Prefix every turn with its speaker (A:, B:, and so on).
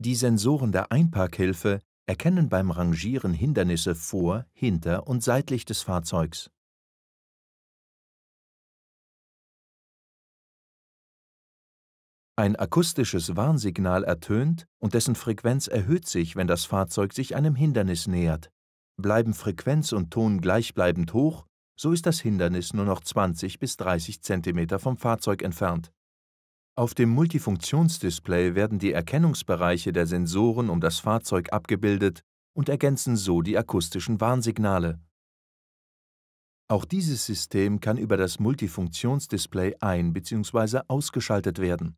A: Die Sensoren der Einparkhilfe erkennen beim Rangieren Hindernisse vor, hinter und seitlich des Fahrzeugs. Ein akustisches Warnsignal ertönt und dessen Frequenz erhöht sich, wenn das Fahrzeug sich einem Hindernis nähert. Bleiben Frequenz und Ton gleichbleibend hoch, so ist das Hindernis nur noch 20 bis 30 cm vom Fahrzeug entfernt. Auf dem Multifunktionsdisplay werden die Erkennungsbereiche der Sensoren um das Fahrzeug abgebildet und ergänzen so die akustischen Warnsignale. Auch dieses System kann über das Multifunktionsdisplay ein- bzw. ausgeschaltet werden